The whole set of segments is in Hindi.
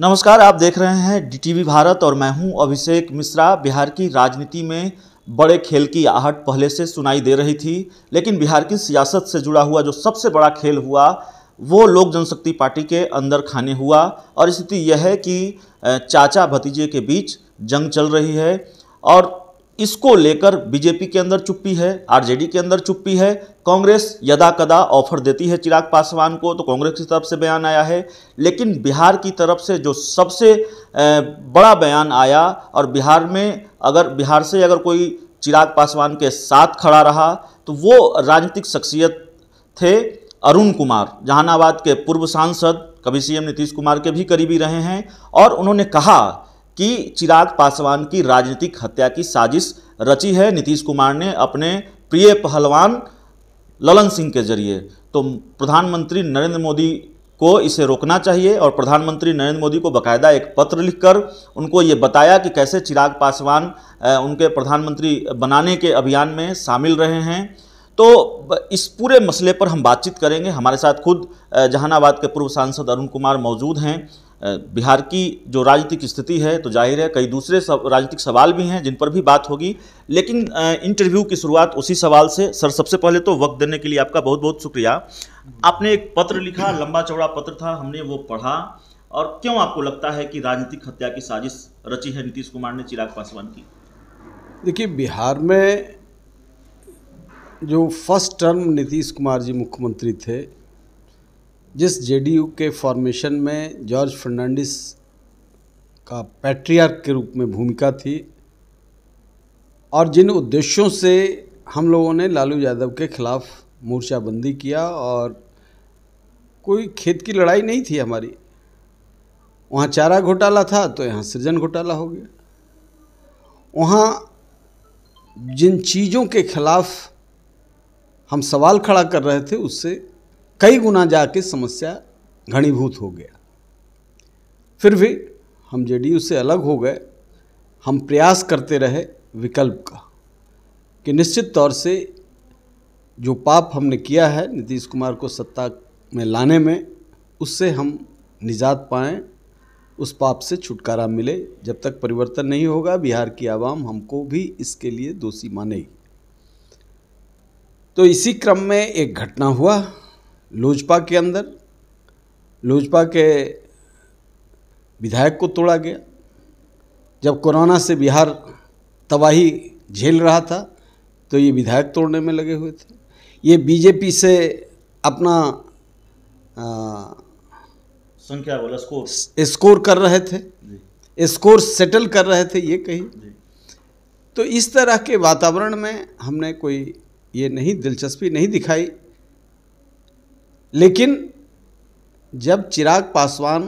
नमस्कार आप देख रहे हैं डीटीवी भारत और मैं हूं अभिषेक मिश्रा बिहार की राजनीति में बड़े खेल की आहट पहले से सुनाई दे रही थी लेकिन बिहार की सियासत से जुड़ा हुआ जो सबसे बड़ा खेल हुआ वो लोक जनशक्ति पार्टी के अंदर खाने हुआ और स्थिति यह है कि चाचा भतीजे के बीच जंग चल रही है और इसको लेकर बीजेपी के अंदर चुप्पी है आरजेडी के अंदर चुप्पी है कांग्रेस यदा कदा ऑफर देती है चिराग पासवान को तो कांग्रेस की तरफ से बयान आया है लेकिन बिहार की तरफ से जो सबसे बड़ा बयान आया और बिहार में अगर बिहार से अगर कोई चिराग पासवान के साथ खड़ा रहा तो वो राजनीतिक शख्सियत थे अरुण कुमार जहानाबाद के पूर्व सांसद कभी सीएम नीतीश कुमार के भी करीबी रहे हैं और उन्होंने कहा कि चिराग पासवान की राजनीतिक हत्या की साजिश रची है नीतीश कुमार ने अपने प्रिय पहलवान ललन सिंह के जरिए तो प्रधानमंत्री नरेंद्र मोदी को इसे रोकना चाहिए और प्रधानमंत्री नरेंद्र मोदी को बकायदा एक पत्र लिखकर उनको ये बताया कि कैसे चिराग पासवान उनके प्रधानमंत्री बनाने के अभियान में शामिल रहे हैं तो इस पूरे मसले पर हम बातचीत करेंगे हमारे साथ खुद जहानाबाद के पूर्व सांसद अरुण कुमार मौजूद हैं बिहार की जो राजनीतिक स्थिति है तो जाहिर है कई दूसरे सव, राजनीतिक सवाल भी हैं जिन पर भी बात होगी लेकिन इंटरव्यू की शुरुआत उसी सवाल से सर सबसे पहले तो वक्त देने के लिए आपका बहुत बहुत शुक्रिया आपने एक पत्र लिखा लंबा चौड़ा पत्र था हमने वो पढ़ा और क्यों आपको लगता है कि राजनीतिक हत्या की साजिश रची है नीतीश कुमार ने चिराग पासवान की देखिए बिहार में जो फर्स्ट टर्म नीतीश कुमार जी मुख्यमंत्री थे जिस जेडीयू के फॉर्मेशन में जॉर्ज फर्नांडिस का पैट्रियार्क के रूप में भूमिका थी और जिन उद्देश्यों से हम लोगों ने लालू यादव के खिलाफ मोर्चाबंदी किया और कोई खेत की लड़ाई नहीं थी हमारी वहाँ चारा घोटाला था तो यहाँ सृजन घोटाला हो गया वहाँ जिन चीज़ों के खिलाफ हम सवाल खड़ा कर रहे थे उससे कई गुना जाके समस्या घनीभूत हो गया फिर भी हम जेडीयू से अलग हो गए हम प्रयास करते रहे विकल्प का कि निश्चित तौर से जो पाप हमने किया है नीतीश कुमार को सत्ता में लाने में उससे हम निजात पाएँ उस पाप से छुटकारा मिले जब तक परिवर्तन नहीं होगा बिहार की आवाम हमको भी इसके लिए दोषी मानेगी तो इसी क्रम में एक घटना हुआ लोजपा के अंदर लोजपा के विधायक को तोड़ा गया जब कोरोना से बिहार तबाही झेल रहा था तो ये विधायक तोड़ने में लगे हुए थे ये बीजेपी से अपना आ, संख्या वाला स्कोर स्कोर कर रहे थे स्कोर सेटल कर रहे थे ये कही तो इस तरह के वातावरण में हमने कोई ये नहीं दिलचस्पी नहीं दिखाई लेकिन जब चिराग पासवान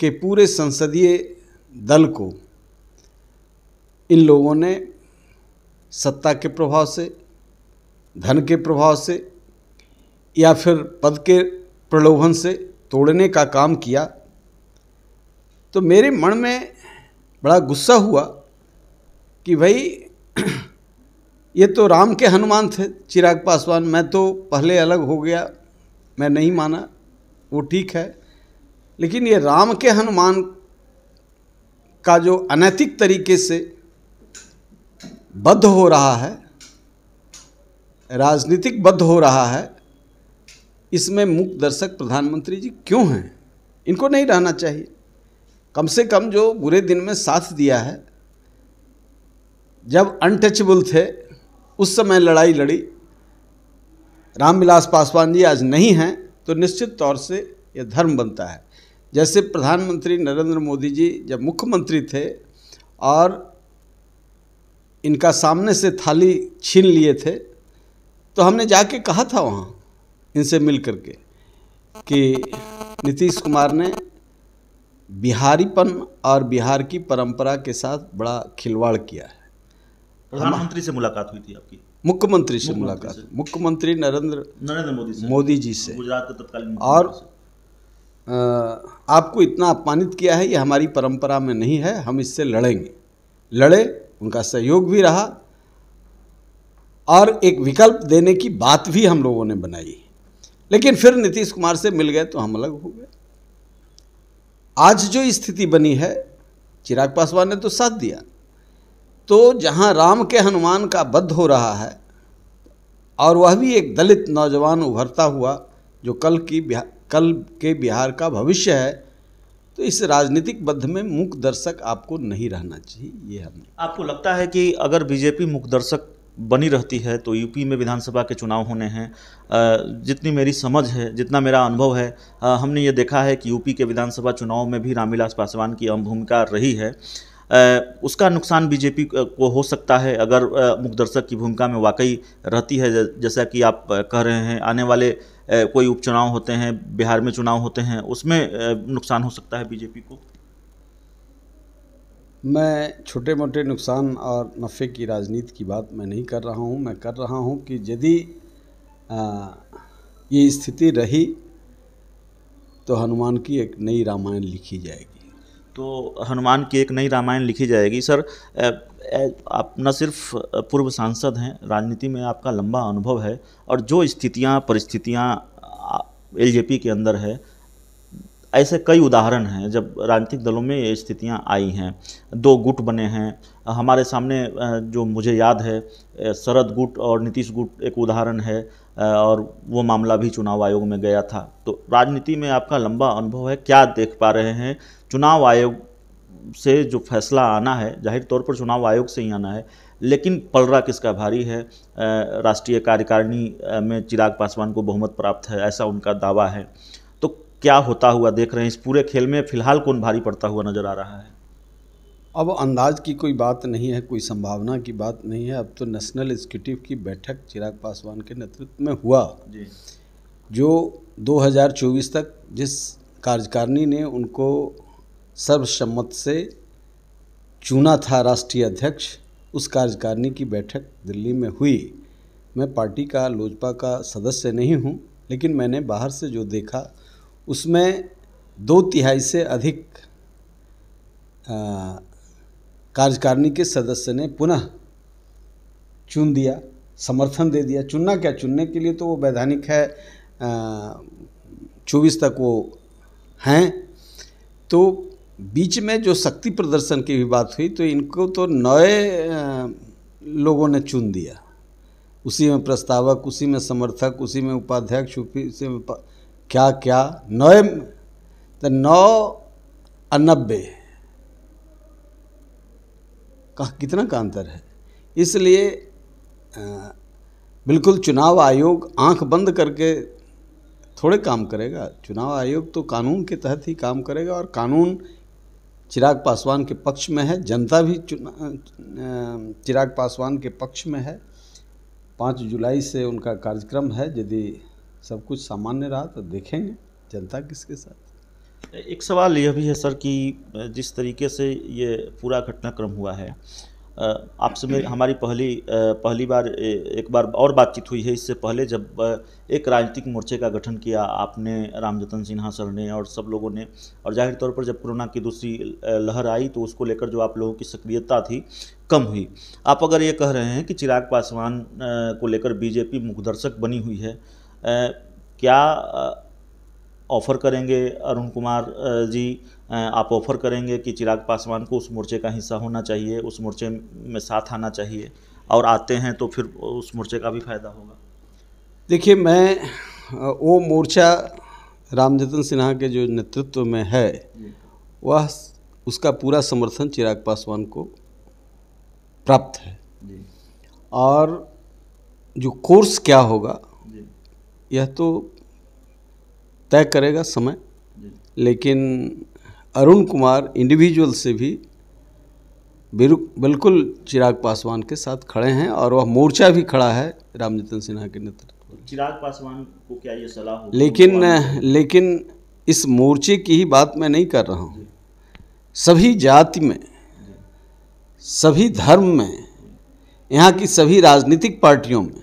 के पूरे संसदीय दल को इन लोगों ने सत्ता के प्रभाव से धन के प्रभाव से या फिर पद के प्रलोभन से तोड़ने का काम किया तो मेरे मन में बड़ा गुस्सा हुआ कि भाई ये तो राम के हनुमान थे चिराग पासवान मैं तो पहले अलग हो गया मैं नहीं माना वो ठीक है लेकिन ये राम के हनुमान का जो अनैतिक तरीके से बद्ध हो रहा है राजनीतिक बद्ध हो रहा है इसमें मुख्य दर्शक प्रधानमंत्री जी क्यों हैं इनको नहीं रहना चाहिए कम से कम जो बुरे दिन में साथ दिया है जब अनटचेबल थे उस समय लड़ाई लड़ी रामविलास पासवान जी आज नहीं हैं तो निश्चित तौर से यह धर्म बनता है जैसे प्रधानमंत्री नरेंद्र मोदी जी जब मुख्यमंत्री थे और इनका सामने से थाली छीन लिए थे तो हमने जाके कहा था वहाँ इनसे मिल करके कि नीतीश कुमार ने बिहारीपन और बिहार की परंपरा के साथ बड़ा खिलवाड़ किया है प्रधानमंत्री से मुलाकात हुई थी आपकी मुख्यमंत्री से मुलाकात मुख्यमंत्री नरेंद्र नरेंद्र मोदी से मोदी जी से गुजरात के तत्कालीन और आपको इतना अपमानित किया है ये हमारी परंपरा में नहीं है हम इससे लड़ेंगे लड़े उनका सहयोग भी रहा और एक विकल्प देने की बात भी हम लोगों ने बनाई लेकिन फिर नीतीश कुमार से मिल गए तो हम अलग हो गए आज जो स्थिति बनी है चिराग पासवान ने तो साथ दिया तो जहाँ राम के हनुमान का बद्ध हो रहा है और वह भी एक दलित नौजवान उभरता हुआ जो कल की कल के बिहार का भविष्य है तो इस राजनीतिक बद्ध में मूक दर्शक आपको नहीं रहना चाहिए ये हमने आपको लगता है कि अगर बीजेपी मूक दर्शक बनी रहती है तो यूपी में विधानसभा के चुनाव होने हैं जितनी मेरी समझ है जितना मेरा अनुभव है हमने ये देखा है कि यूपी के विधानसभा चुनाव में भी रामविलास पासवान की अहम भूमिका रही है उसका नुकसान बीजेपी को हो सकता है अगर मुखदर्शक की भूमिका में वाकई रहती है जैसा कि आप कह रहे हैं आने वाले कोई उपचुनाव होते हैं बिहार में चुनाव होते हैं उसमें नुकसान हो सकता है बीजेपी को मैं छोटे मोटे नुकसान और नफ़े की राजनीति की बात मैं नहीं कर रहा हूँ मैं कर रहा हूँ कि यदि ये स्थिति रही तो हनुमान की एक नई रामायण लिखी जाएगी तो हनुमान की एक नई रामायण लिखी जाएगी सर आप न सिर्फ पूर्व सांसद हैं राजनीति में आपका लंबा अनुभव है और जो स्थितियाँ परिस्थितियाँ एलजेपी के अंदर है ऐसे कई उदाहरण हैं जब राजनीतिक दलों में ये स्थितियाँ आई हैं दो गुट बने हैं हमारे सामने जो मुझे याद है शरद गुट और नीतीश गुट एक उदाहरण है और वो मामला भी चुनाव आयोग में गया था तो राजनीति में आपका लंबा अनुभव है क्या देख पा रहे हैं चुनाव आयोग से जो फैसला आना है जाहिर तौर पर चुनाव आयोग से ही आना है लेकिन पलरा किसका भारी है राष्ट्रीय कार्यकारिणी में चिराग पासवान को बहुमत प्राप्त है ऐसा उनका दावा है क्या होता हुआ देख रहे हैं इस पूरे खेल में फिलहाल कौन भारी पड़ता हुआ नज़र आ रहा है अब अंदाज की कोई बात नहीं है कोई संभावना की बात नहीं है अब तो नेशनल एग्जीक्यूटिव की बैठक चिराग पासवान के नेतृत्व में हुआ जी। जो 2024 तक जिस कार्यकारिणी ने उनको सर्वसम्मत से चुना था राष्ट्रीय अध्यक्ष उस कार्यकारिणी की बैठक दिल्ली में हुई मैं पार्टी का लोजपा का सदस्य नहीं हूँ लेकिन मैंने बाहर से जो देखा उसमें दो तिहाई से अधिक कार्यकारिणी के सदस्य ने पुनः चुन दिया समर्थन दे दिया चुनना क्या चुनने के लिए तो वो वैधानिक है चौबीस तक वो हैं तो बीच में जो शक्ति प्रदर्शन की भी बात हुई तो इनको तो नए लोगों ने चुन दिया उसी में प्रस्तावक उसी में समर्थक उसी में उपाध्यक्ष उसी में क्या क्या नौ तो नौ अनबे नब्बे का कितना का अंतर है इसलिए बिल्कुल चुनाव आयोग आंख बंद करके थोड़े काम करेगा चुनाव आयोग तो कानून के तहत ही काम करेगा और कानून चिराग पासवान के पक्ष में है जनता भी चिराग पासवान के पक्ष में है पाँच जुलाई से उनका कार्यक्रम है यदि सब कुछ सामान्य रहा तो देखेंगे जनता किसके साथ एक सवाल यह भी है सर कि जिस तरीके से ये पूरा घटनाक्रम हुआ है आपसे में हमारी पहली पहली बार एक बार और बातचीत हुई है इससे पहले जब एक राजनीतिक मोर्चे का गठन किया आपने रामजतन सिन्हा सर ने और सब लोगों ने और जाहिर तौर पर जब कोरोना की दूसरी लहर आई तो उसको लेकर जो आप लोगों की सक्रियता थी कम हुई आप अगर ये कह रहे हैं कि चिराग पासवान को लेकर बीजेपी मुखदर्शक बनी हुई है क्या ऑफ़र करेंगे अरुण कुमार जी आप ऑफ़र करेंगे कि चिराग पासवान को उस मोर्चे का हिस्सा होना चाहिए उस मोर्चे में साथ आना चाहिए और आते हैं तो फिर उस मोर्चे का भी फायदा होगा देखिए मैं वो मोर्चा राम जतन सिन्हा के जो नेतृत्व में है वह उसका पूरा समर्थन चिराग पासवान को प्राप्त है और जो कोर्स क्या होगा यह तो तय करेगा समय लेकिन अरुण कुमार इंडिविजुअल से भी बिल्कुल चिराग पासवान के साथ खड़े हैं और वह मोर्चा भी खड़ा है राम नितिन सिन्हा के नेतृत्व चिराग पासवान को क्या ये सलाह लेकिन लेकिन इस मोर्चे की ही बात मैं नहीं कर रहा हूँ सभी जाति में सभी धर्म में यहाँ की सभी राजनीतिक पार्टियों में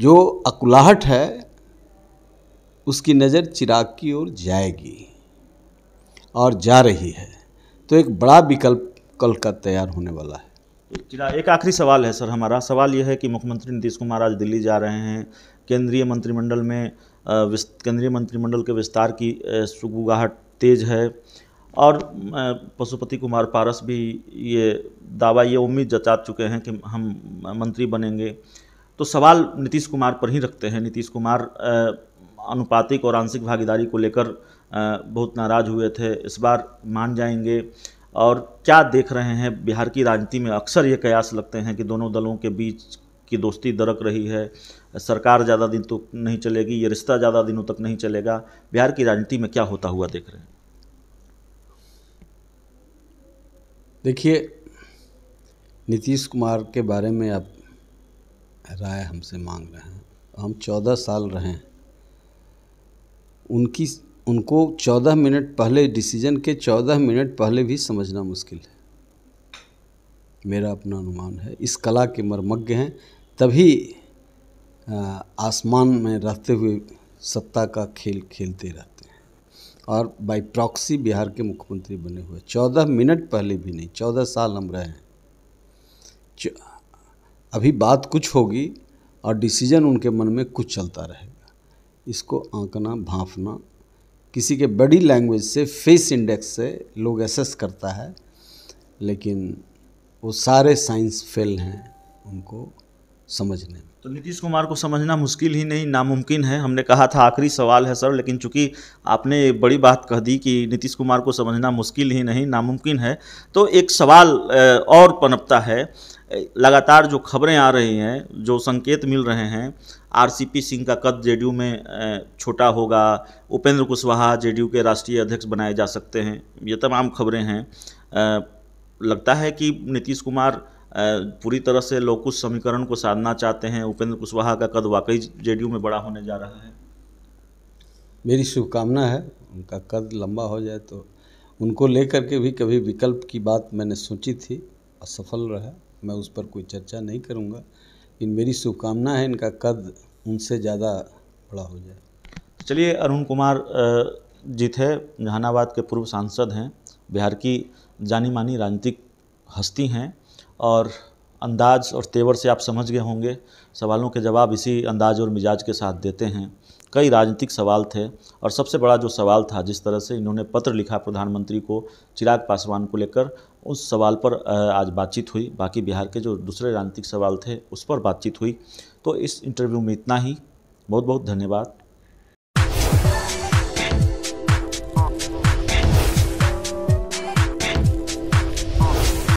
जो अकुलाहट है उसकी नज़र चिराग की ओर जाएगी और जा रही है तो एक बड़ा विकल्प कल का तैयार होने वाला है चिराग एक आखिरी सवाल है सर हमारा सवाल यह है कि मुख्यमंत्री नीतीश कुमार आज दिल्ली जा रहे हैं केंद्रीय मंत्रिमंडल में केंद्रीय मंत्रिमंडल के विस्तार की सुगुगाहट तेज है और पशुपति कुमार पारस भी ये दावा ये उम्मीद जता चुके हैं कि हम मंत्री बनेंगे तो सवाल नीतीश कुमार पर ही रखते हैं नीतीश कुमार अनुपातिक और आंशिक भागीदारी को लेकर बहुत नाराज हुए थे इस बार मान जाएंगे और क्या देख रहे हैं बिहार की राजनीति में अक्सर ये कयास लगते हैं कि दोनों दलों के बीच की दोस्ती दरक रही है सरकार ज़्यादा दिन तो नहीं चलेगी ये रिश्ता ज़्यादा दिनों तक नहीं चलेगा बिहार की राजनीति में क्या होता हुआ देख रहे हैं देखिए नीतीश कुमार के बारे में आप राय हमसे मांग रहे हैं हम चौदह साल रहे उनकी उनको चौदह मिनट पहले डिसीजन के चौदह मिनट पहले भी समझना मुश्किल है मेरा अपना अनुमान है इस कला के मर्मज्ञ हैं तभी आसमान में रहते हुए सत्ता का खेल खेलते रहते हैं और बाई प्रॉक्सी बिहार के मुख्यमंत्री बने हुए चौदह मिनट पहले भी नहीं चौदह साल हम रहे हैं अभी बात कुछ होगी और डिसीजन उनके मन में कुछ चलता रहेगा इसको आंकना भांपना किसी के बड़ी लैंग्वेज से फेस इंडेक्स से लोग एसेस करता है लेकिन वो सारे साइंस फेल हैं उनको समझने में तो नीतीश कुमार को समझना मुश्किल ही नहीं नामुमकिन है हमने कहा था आखिरी सवाल है सर लेकिन चूंकि आपने बड़ी बात कह दी कि नीतीश कुमार को समझना मुश्किल ही नहीं नामुमकिन है तो एक सवाल और पनपता है लगातार जो खबरें आ रही हैं जो संकेत मिल रहे हैं आरसीपी सिंह का कद जेडीयू में छोटा होगा उपेंद्र कुशवाहा जेडीयू के राष्ट्रीय अध्यक्ष बनाए जा सकते हैं ये तमाम खबरें हैं लगता है कि नीतीश कुमार पूरी तरह से लोकुश समीकरण को साधना चाहते हैं उपेंद्र कुशवाहा का कद वाकई जेडीयू में बड़ा होने जा रहा है मेरी शुभकामना है उनका कद लंबा हो जाए तो उनको लेकर के भी कभी विकल्प की बात मैंने सोची थी असफल रहा मैं उस पर कोई चर्चा नहीं करूँगा लेकिन मेरी शुभकामना है इनका कद उनसे ज़्यादा बड़ा हो जाए चलिए अरुण कुमार जी थे जहानाबाद के पूर्व सांसद हैं बिहार की जानी मानी राजनीतिक हस्ती हैं और अंदाज़ और तेवर से आप समझ गए होंगे सवालों के जवाब इसी अंदाज और मिजाज के साथ देते हैं कई राजनीतिक सवाल थे और सबसे बड़ा जो सवाल था जिस तरह से इन्होंने पत्र लिखा प्रधानमंत्री को चिराग पासवान को लेकर उस सवाल पर आज बातचीत हुई बाकी बिहार के जो दूसरे राजनीतिक सवाल थे उस पर बातचीत हुई तो इस इंटरव्यू में इतना ही बहुत बहुत धन्यवाद